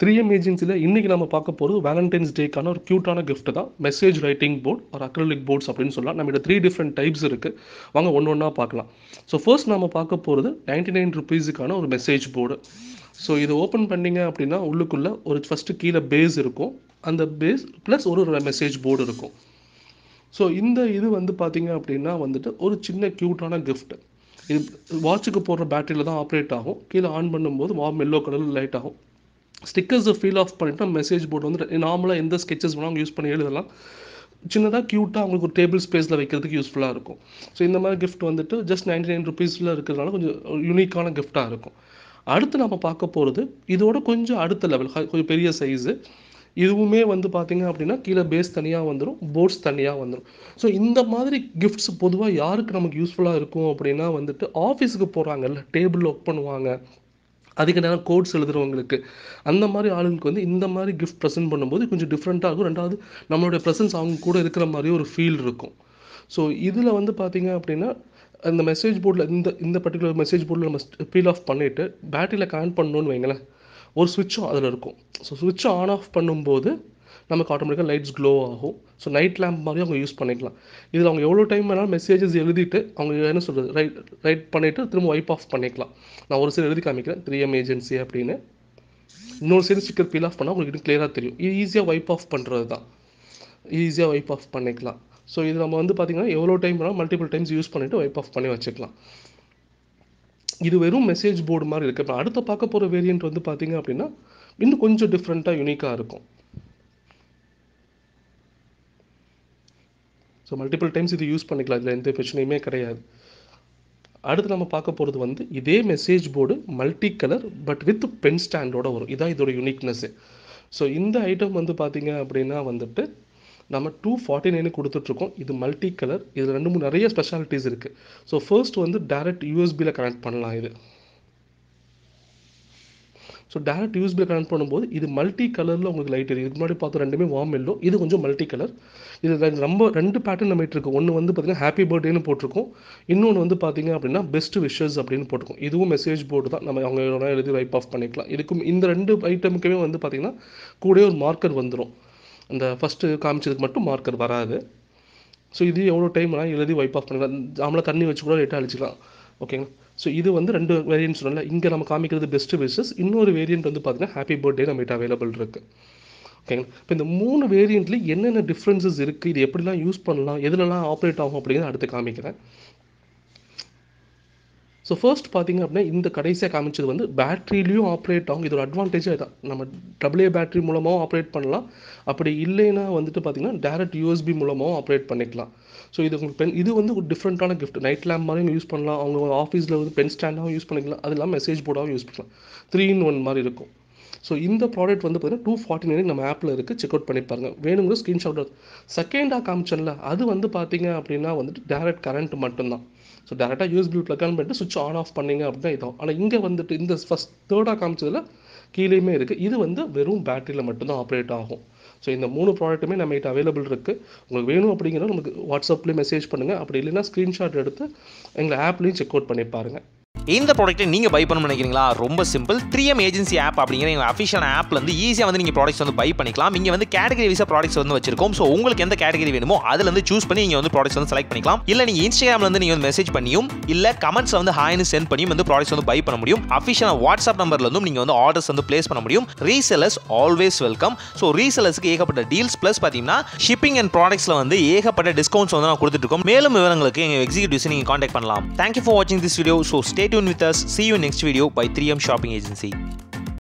Three M ஏஜென்சியில் இன்றைக்கி நம்ம பார்க்க போகிறது வேலண்டைன்ஸ் டேக்கான ஒரு க்யூட்டான கிஃப்ட் தான் மெசேஜ் ரைட்டிங் போர்ட் ஒரு அக்ரலிக் போர்ட்ஸ் அப்படின்னு சொல்லலாம் நம்மகிட்ட த்ரீ டிஃப்ரெண்ட் டைப்ஸ் இருக்குது வாங்க ஒன்று ஒன்றா பார்க்கலாம் ஸோ ஃபர்ஸ்ட் நம்ம பார்க்க போகிறது நைன்டி நைன் ருபீஸுக்கான ஒரு மெசேஜ் போர்டு ஸோ இதை ஓப்பன் பண்ணிங்க அப்படின்னா உள்ளுக்குள்ளே ஒரு ஃபஸ்ட்டு கீழே பேஸ் இருக்கும் அந்த பேஸ் ப்ளஸ் ஒரு மெசேஜ் போர்டு இருக்கும் ஸோ இந்த இது வந்து பார்த்தீங்க அப்படின்னா வந்துட்டு ஒரு சின்ன க்யூட்டான கிஃப்ட் இது வாட்சுக்கு போடுற பேட்டரியில் தான் ஆப்ரேட் ஆகும் கீழே ஆன் பண்ணும்போது வாம் மெல்லோ கலரில் லைட் ஆகும் ஸ்டிக்கர்ஸை ஃபீல் ஆஃப் பண்ணிவிட்டு மெசேஜ் போர்டு வந்து நார்மலாக எந்த ஸ்கெச்சஸ் வேணால் அவங்க யூஸ் பண்ணி எழுதலாம் சின்னதாக க்யூட்டாக அவங்களுக்கு ஒரு டேபிள் ஸ்பேஸில் வைக்கிறதுக்கு யூஸ்ஃபுல்லாக இருக்கும் ஸோ இந்த மாதிரி கிஃப்ட் வந்துட்டு ஜஸ்ட் நைன்டி நைன் ருபீஸில் இருக்கிறதுனால கொஞ்சம் யூனிக்கான கிஃப்ட்டாக இருக்கும் அடுத்து நம்ம பார்க்க போகிறது இதோட கொஞ்சம் அடுத்த லெவல் கொஞ்சம் பெரிய சைஸு இதுவுமே வந்து பார்த்திங்க அப்படின்னா கீழே பேஸ் தனியாக வந்துடும் போர்ட்ஸ் தனியாக வந்துடும் ஸோ இந்த மாதிரி கிஃப்ட்ஸ் பொதுவாக யாருக்கு நமக்கு யூஸ்ஃபுல்லாக இருக்கும் அப்படின்னா வந்துட்டு ஆஃபீஸுக்கு போகிறாங்கல்ல டேபிள் ஒர்க் பண்ணுவாங்க அதிக நேரம் கோட்ஸ் எழுதுகிறவங்களுக்கு அந்த மாதிரி ஆளுங்களுக்கு வந்து இந்த மாதிரி கிஃப்ட் ப்ரெசென்ட் பண்ணும்போது கொஞ்சம் டிஃப்ரெண்ட்டாக இருக்கும் ரெண்டாவது நம்மளுடைய ப்ரெசன்ஸ் அவங்க கூட இருக்கிற மாதிரி ஒரு ஃபீல் இருக்கும் ஸோ இதில் வந்து பார்த்தீங்க அப்படின்னா அந்த மெசேஜ் போர்டில் இந்த இந்த பர்டிகுலர் மெசேஜ் போர்டில் நம்ம ஃபீல் ஆஃப் பண்ணிவிட்டு பேட்டரியில் கனெக்ட் பண்ணணும்னு வைங்களேன் ஒரு சுவிட்சும் அதில் இருக்கும் ஸோ சுவிட்சும் ஆன் ஆஃப் பண்ணும்போது நமக்கு ஆட்டோமேட்டிக்காக லைட்ஸ் க்ளோ ஆகும் ஸோ நைட் லேம்ப் மாதிரி அவங்க யூஸ் பண்ணிக்கலாம் இதில் அவங்க எவ்வளோ டைம் வேணாலும் மெசேஜஸ் எழுதிட்டு அவங்க என்ன சொல்கிறது ரைட் ரைட் பண்ணிவிட்டு திரும்ப ஒய்ப் ஆஃப் பண்ணிக்கலாம் நான் ஒரு சைடு எழுதி காமிக்கிறேன் த்ரீ எம் ஏஜென்சி அப்படின்னு இன்னொரு சைடு ஸ்டிக்கர் ஃபீல் ஆஃப் பண்ணால் உங்களுக்கு கிளியராக தெரியும் இது ஈஸியாக ஒய்ப் ஆஃப் பண்ணுறது தான் ஈஸியாக ஒய்ப் ஆஃப் பண்ணிக்கலாம் ஸோ இது நம்ம வந்து பார்த்திங்கன்னா எவ்வளோ டைம் வேணாலும் மல்டிபிள் டைம்ஸ் யூஸ் பண்ணிவிட்டு ஒய்ப் ஆஃப் பண்ணி வச்சுக்கலாம் இது வெறும் மெசேஜ் போர்டு மாதிரி இருக்குது இப்போ அடுத்த பார்க்க போகிற வேரியண்ட் வந்து பார்த்திங்க அப்படின்னா இன்னும் கொஞ்சம் டிஃப்ரெண்ட்டாக யூனிக்காக இருக்கும் ஸோ மல்டிபிள் டைம்ஸ் இது யூஸ் பண்ணிக்கலாம் இதில் எந்த பிரச்சனையுமே கிடையாது அடுத்து நம்ம பார்க்க போகிறது வந்து இதே message board multi colour but with pen ஸ்டாண்டோட வரும் இதான் இதோட யூனிக்னஸ்ஸு ஸோ இந்த ஐட்டம் வந்து பார்த்தீங்க அப்படின்னா வந்துட்டு நம்ம டூ ஃபார்ட்டி நைனு கொடுத்துட்ருக்கோம் இது மல்டி கலர் இதில் ரெண்டு மூணு நிறைய ஸ்பெஷாலிட்டிஸ் இருக்குது ஸோ ஃபர்ஸ்ட் வந்து டேரெக்ட் யூஎஸ்பியில் கனெக்ட் பண்ணலாம் இது ஸோ டேரக்ட் யூஸ்பில் கனெக்ட் பண்ணும்போது இது மல்டி கலரில் உங்களுக்கு லைட் எரியும் இதுக்கு முன்னாடி பார்த்து ரெண்டுமே வார்ம் எல்லோ இது கொஞ்சம் மல்டி கலர் இது ரொம்ப ரெண்டு பேட்டர்ன் நம்ம இருக்கு ஒன்று வந்து பார்த்தீங்கன்னா ஹாப்பி பர்த்டேன்னு போட்டிருக்கோம் இன்னொன்று வந்து பார்த்திங்க அப்படின்னா பெஸ்ட் விஷஸ் அப்படின்னு போட்டிருக்கோம் இதுவும் மெசேஜ் போர்டு தான் நம்ம அவங்க எழுதி வைப் ஆஃப் பண்ணிக்கலாம் இதுக்கும் இந்த ரெண்டு ஐட்டமுக்குமே வந்து பார்த்திங்கன்னா கூட ஒரு மார்க்கர் வந்துடும் அந்த ஃபஸ்ட்டு காமிச்சதுக்கு மட்டும் மார்க்கர் வராது ஸோ இது எவ்வளோ டைம் எழுதி வைப் ஆஃப் பண்ணிக்கலாம் நாமளாக தண்ணி வச்சு கூட லேட்டாக அழிச்சிக்கலாம் ஓகேங்களா ஸோ இது வந்து ரெண்டு வேரியன்ட் சொன்னால இங்கே நம்ம காமிக்கிறது பெஸ்ட் விஷஸ் இன்னொரு வேரியண்ட் வந்து பார்த்தீங்கன்னா ஹாப்பி பர்த்டே நம்மகிட்ட அவைலபிள் இருக்குது ஓகேங்களா இப்போ இந்த மூணு வேரியண்ட்ல என்னென்ன டிஃப்ரென்சஸ் இருக்குது இது எப்படிலாம் யூஸ் பண்ணலாம் எதுலலாம் ஆப்ரேட் ஆகும் அப்படிங்கிறத அடுத்து காமிக்கிறேன் ஸோ ஃபர்ஸ்ட் பார்த்திங்க அப்படின்னா இந்த கடைசியாக காமிச்சது வந்து பேட்ரிலையும் ஆப்ரேட் ஆகும் இதோட அட்வான்டேஜாக இதான் நம்ம டபுள்ஏ பேட்ரி மூலமாகவும் ஆப்ரேட் பண்ணலாம் அப்படி இல்லைன்னா வந்துட்டு பார்த்திங்கன்னா டேரக்ட் யூஎஸ்பி மூலமாகவும் ஆப்ரேட் பண்ணிக்கலாம் ஸோ இது உங்களுக்கு பென் இது வந்து ஒரு டிஃப்ரெண்ட்டான கிஃப்ட் நைட் லேம்ப் மாதிரியும் யூஸ் பண்ணலாம் அவங்க ஆஃபீஸில் வந்து பென் ஸ்டாண்டாகவும் யூஸ் பண்ணிக்கலாம் அது இல்லாமல் மெசேஜ் போர்டாகவும் யூஸ் பண்ணலாம் த்ரீ இன் ஒன் மாதிரி இருக்கும் ஸோ இந்த ப்ராடக்ட் வந்து பார்த்தீங்கன்னா டூ ஃபார்ட்டி நைன் நம்ம ஆப்பில் இருக்குது செக் அவுட் பண்ணி பாருங்கள் வேணுங்கிற ஸ்க்ரீன்ஷாட் செகண்டாக காமிச்சனில் அது வந்து பார்த்தீங்க அப்படின்னா வந்துட்டு டேரக்ட் கரண்ட் மட்டும்தான் ஸோ டேரெக்டாக யூஎஸ்பி ப்ளக் ஆன் பண்ணிட்டு சுவிட்ச் ஆன் ஆஃப் பண்ணிங்க அப்படின்னா இதாகும் ஆனால் இங்கே வந்துட்டு இந்த ஃபஸ்ட் தேர்டாக காமிச்சதில் கீழேயுமே இருக்குது இது வந்து வெறும் பேட்டரியில் மட்டும்தான் ஆப்ரேட் ஆகும் ஸோ இந்த மூணு ப்ராடக்ட்டுமே நம்மகிட்ட அவைலபிள் இருக்குது உங்களுக்கு வேணும் அப்படிங்கிறத நமக்கு வாட்ஸ்அப்லேயும் மெசேஜ் பண்ணுங்கள் அப்படி இல்லைன்னா ஸ்க்ரீன்ஷாட் எடுத்து எங்களை ஆப்லேயும் செக் அவுட் பண்ணி பாருங்கள் இந்த ப்ராடக்ட்டை நீங்கள் பை பண்ணணும்னு நினைக்கிறீங்களா ரொம்ப simple three M agency app அப்படிங்கிற எங்கள் அஃபிஷியல் ஆப்லேருந்து ஈஸியாக வந்து நீங்கள் ப்ராடக்ட்ஸ் வந்து பை பண்ணிக்கலாம் இங்கே வந்து கேட்டகரி வைஸாக ப்ராடக்ட்ஸ் வந்து வச்சிருக்கோம் ஸோ உங்களுக்கு எந்த கேட்டகரி வேணுமோ அதில் வந்து சூஸ் பண்ணி நீங்கள் வந்து ப்ராடக்ட்ஸ் வந்து செலக்ட் பண்ணிக்கலாம் இல்லை நீங்கள் இன்ஸ்டாகிராம்லேருந்து நீங்கள் வந்து மெசேஜ் பண்ணியும் இல்லை கமெண்ட்ஸ் வந்து ஹாய்னு சென்ட் பண்ணியும் வந்து ப்ராடக்ட்ஸ் வந்து பை பண்ண முடியும் அஃபிஷியலாக வாட்ஸ்அப் நம்பர்லேருந்தும் நீங்கள் வந்து ஆர்டர்ஸ் வந்து பிளேஸ் பண்ண முடியும் ரீசெலர்ஸ் ஆல்வேஸ் வெல்கம் ஸோ ரீசெலர்ஸ்க்கு ஏகப்பட்ட டீல்ஸ் ப்ளஸ் பார்த்தீங்கன்னா ஷிப்பிங் அண்ட் ப்ராடக்ட்ஸில் வந்து ஏகப்பட்ட டிஸ்கவுண்ட்ஸ் வந்து நான் கொடுத்துட்டு இருக்கோம் மேலும் விவரங்களுக்கு எங்கள் எக்ஸிக்யூட்டிவ்ஸ் நீங்கள் காண்டாக்ட் பண்ணலாம் தேங்க்யூ ஃபார் வாட்சிங் this video so stay with us. See you next video by 3M Shopping Agency.